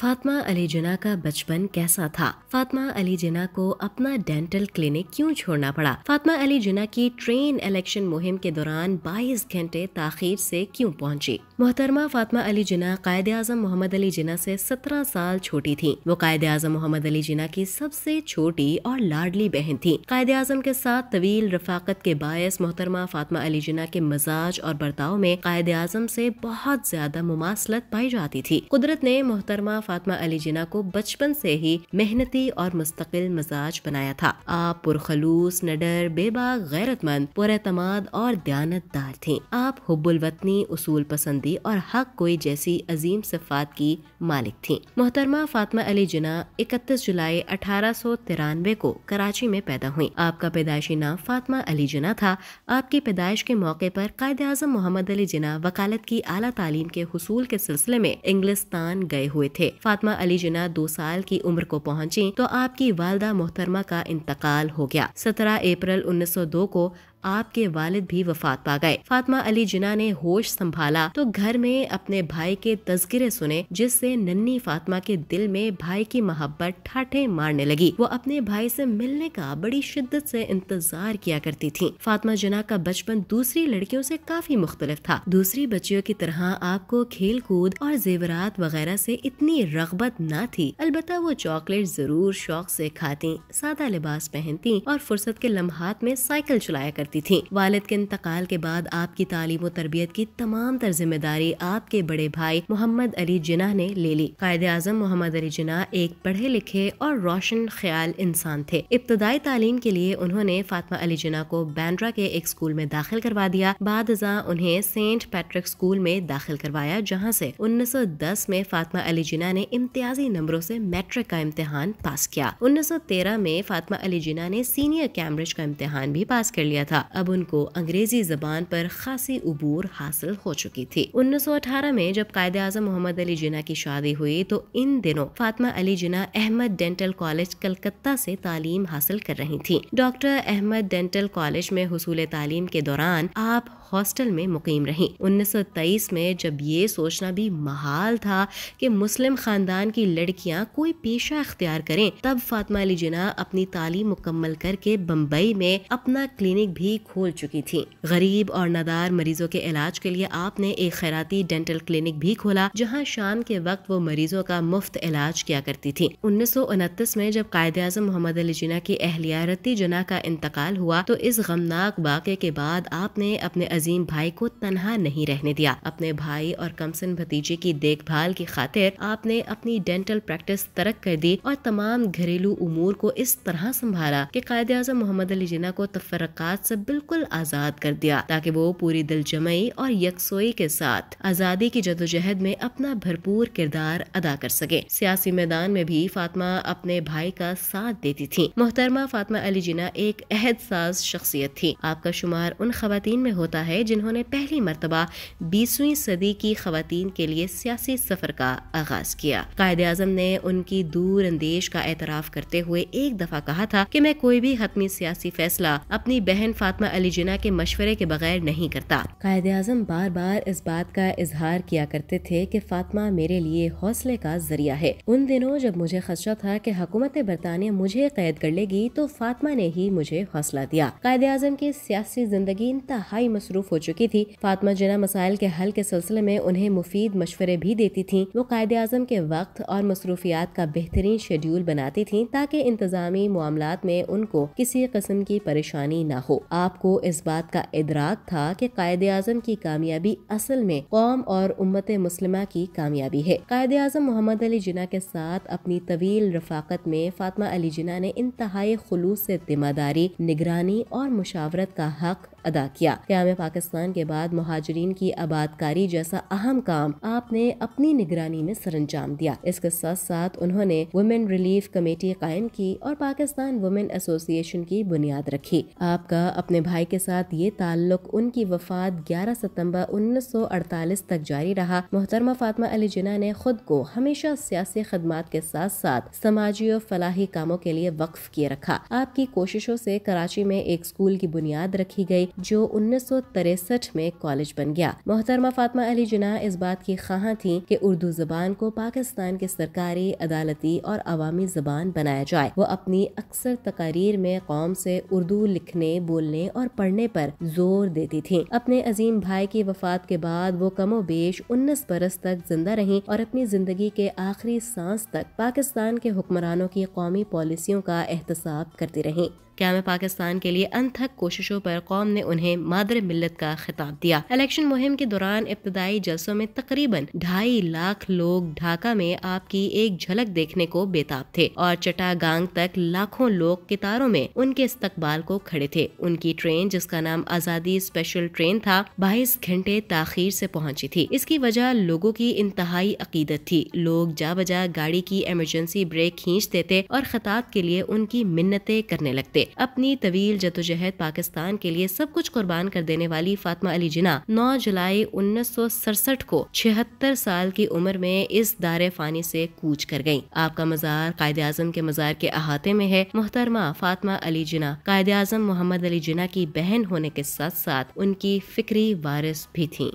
फातिमा अली जना का बचपन कैसा था फातिमा अली जना को अपना डेंटल क्लिनिक क्यों छोड़ना पड़ा फातिमा अली जना की ट्रेन इलेक्शन मुहिम के दौरान 22 घंटे ताखिर से क्यों पहुंची? मोहतरमा फातिमा अली जना कायद आजम मोहम्मद अली जना से 17 साल छोटी थी वो कायद आजम मोहम्मद अली जना की सबसे छोटी और लाडली बहन थी कायद आजम के साथ तवील रफाकत के बायस मोहतरमा फातिमा अली जना के मजाज और बर्ताव में कायद आजम से बहुत ज्यादा मुमासलत पाई जाती थी कुदरत ने मोहतरमा फातमा अली जिना को बचपन से ही मेहनती और मुस्तकिल मिजाज बनाया था आप पुरखलूस नडर बेबाक गैरतमंद पुरमाद और दयानतदार थी आप हब्बुल वतनी उसूल पसंदी और हक कोई जैसी अजीम सिफात की मालिक थी मोहतरमा फातमा अली जिना इकतीस जुलाई अठारह को कराची में पैदा हुई आपका पैदाइशी नाम फातमा अली जिना था आपकी पैदाइश के मौके पर कायद अजम मोहम्मद अली जिना वकालत की आला तालीम के हसूल के सिलसिले में इंग्लिस्तान गए हुए थे फातिमा अली जिना दो साल की उम्र को पहुंची तो आपकी वालदा मोहतरमा का इंतकाल हो गया सत्रह अप्रैल 1902 को आपके वालिद भी वफात पा गए फातिमा अली जिना ने होश संभाला तो घर में अपने भाई के तस्करे सुने जिससे नन्नी फातिमा के दिल में भाई की मोहब्बत ठाठे मारने लगी वो अपने भाई से मिलने का बड़ी शिद्दत से इंतजार किया करती थी फातिमा जिना का बचपन दूसरी लड़कियों से काफी मुख्तलिफ था दूसरी बच्चियों की तरह आपको खेल कूद और जेवरात वगैरह से इतनी रगबत न थी अलबत्ता वो चॉकलेट जरूर शौक से खाती सादा लिबास पहनती और फुर्सत के लम्हात में साइकिल चलाया करती करती थी वालद के इंतकाल के बाद आपकी तालीम तरबियत की तमाम तर जिम्मेदारी आपके बड़े भाई मोहम्मद अली जिना ने ले ली कायद आजम मोहम्मद अली जिना एक पढ़े लिखे और रोशन ख्याल इंसान थे इब्तदाई तालीम के लिए उन्होंने फातिमा अली जिना को बैंड्रा के एक स्कूल में दाखिल करवा दिया बाद उन्हें सेंट पैट्रिक स्कूल में दाखिल करवाया जहाँ से दस में फातिमा अली जिना ने इम्तियाजी नंबरों से मैट्रिक का इम्तिहान पास किया तेरह में फातिमा अली जिना ने सीनियर कैम्ब्रिज का इम्तिहान भी पास कर लिया था अब उनको अंग्रेजी जबान पर खासी अबूर हासिल हो चुकी थी 1918 में जब कायदे आजम मोहम्मद अली जिना की शादी हुई तो इन दिनों फातिमा अली जिना अहमद डेंटल कॉलेज कलकत्ता से तालीम हासिल कर रही थी डॉक्टर अहमद डेंटल कॉलेज में हसूल तालीम के दौरान आप हॉस्टल में मुकीम रही 1923 में जब ये सोचना भी महाल था कि मुस्लिम खानदान की लड़कियां कोई पेशा अख्तियार करें तब फातिमा अली जिना अपनी तालीम मुकम्मल करके बम्बई में अपना क्लिनिक भी भी खोल चुकी थी गरीब और नदार मरीजों के इलाज के लिए आपने एक खैराती डेंटल क्लिनिक भी खोला जहाँ शाम के वक्त वो मरीजों का मुफ्त इलाज किया करती थी उन्नीस में जब कायद आजम मोहम्मद अली जिना की अहलिया रती जना का इंतकाल हुआ तो इस गमनाक वाक़े के बाद आपने अपने अजीम भाई को तनहा नहीं रहने दिया अपने भाई और कमसन भतीजे की देखभाल की खातिर आपने अपनी डेंटल प्रैक्टिस तरक कर दी और तमाम घरेलू उमूर को इस तरह संभाला कि कायद अजम मोहम्मद अली जिना को तफरक से बिल्कुल आजाद कर दिया ताकि वो पूरी दिलजमई और यकसोई के साथ आजादी की जदोजहद में अपना भरपूर किरदार अदा कर सके सियासी मैदान में भी फातिमा अपने भाई का साथ देती थी मोहतरमा फातिमा अली जिना एक अहद साज शख्सियत थी आपका शुमार उन खातन में होता है जिन्होंने पहली मरतबा बीसवीं सदी की खातन के लिए सियासी सफर का आगाज किया कायद आजम ने उनकी दूर अंदेश का एतराफ करते हुए एक दफा कहा था की मैं कोई भी हतमी सियासी फैसला अपनी बहन फातिमा फातमा अली जिना के मशवरे के बगैर नहीं करता कायद आज़म बार बार इस बात का इजहार किया करते थे कि फातमा मेरे लिए हौसले का जरिया है उन दिनों जब मुझे खदशा था कि हुकूमत बरतानिया मुझे कैद कर लेगी तो फातमा ने ही मुझे हौसला दिया कायद आजम की सियासी जिंदगी इंतहाई मसरूफ हो चुकी थी फातमा जिना मसाइल के हल के सिलसिले में उन्हें मुफीद मशवरे भी देती थी वो कायद अजम के वक्त और मसरूफियात का बेहतरीन शेड्यूल बनाती थी ताकि इंतजामी मामला में उनको किसी किस्म की परेशानी न हो आपको इस बात का इदराक था कि कायद आजम की कामयाबी असल में कौम और उम्मत मुस्लिमा की कामयाबी है कायद अजम मोहम्मद अली जिना के साथ अपनी तवील रफाकत में फातमा अली जिना ने इंतहाई खलूस से जिम्मेदारी निगरानी और मुशावरत का हक अदा किया में पाकिस्तान के बाद महाजरीन की आबादकारी जैसा अहम काम आपने अपनी निगरानी में सरंजाम दिया इसके साथ साथ उन्होंने वुमेन रिलीफ कमेटी कायम की और पाकिस्तान वुमेन एसोसिएशन की बुनियाद रखी आपका अपने भाई के साथ ये ताल्लुक उनकी वफात 11 सितंबर 1948 तक जारी रहा मोहतरमा फातमा अली जिना ने खुद को हमेशा सियासी खदमात के साथ साथ समाजी और फलाही कामों के लिए वक्फ किए रखा आपकी कोशिशों से कराची में एक स्कूल की बुनियाद रखी गई जो उन्नीस में कॉलेज बन गया मोहतरमा फातमा अली जिना इस बात की खां थी कि उर्दू जबान को पाकिस्तान के सरकारी अदालती और अवामी जबान बनाया जाए वो अपनी अक्सर तकारीर में कौम से उर्दू लिखने बोलने और पढ़ने पर जोर देती थी अपने अजीम भाई की वफात के बाद वो कमो बेश उन्नीस बरस तक जिंदा रही और अपनी जिंदगी के आखिरी सांस तक पाकिस्तान के हुक्मरानों की कौमी पॉलिसियों का एहतसाब करती रही क्याम पाकिस्तान के लिए अनथक कोशिशों पर कौम ने उन्हें मादर मिलत का खिताब दिया इलेक्शन मुहिम के दौरान इब्तदाई जलसों में तकरीबन ढाई लाख लोग ढाका में आपकी एक झलक देखने को बेताब थे और चटागांग तक लाखों लोग कितारों में उनके इस्तकबाल को खड़े थे उनकी ट्रेन जिसका नाम आजादी स्पेशल ट्रेन था बाईस घंटे ताखिर से पहुंची थी इसकी वजह लोगों की इंतहाई अकीदत थी लोग जा बजा गाड़ी की इमरजेंसी ब्रेक खींचते थे और खिताब के लिए उनकी मिन्नतें करने लगते अपनी तवील जदोजहद पाकिस्तान के लिए सब कुछ कुर्बान कर देने वाली फातमा अली जिना नौ जुलाई उन्नीस को छिहत्तर साल की उम्र में इस दार फानी से कूच कर गयी आपका मजार कायद आजम के मजार के अहाते में है मोहतरमा फातमा अली जिना कायद आजम मोहम्मद अली जिना की बहन होने के साथ साथ उनकी फिक्री वारिस भी थी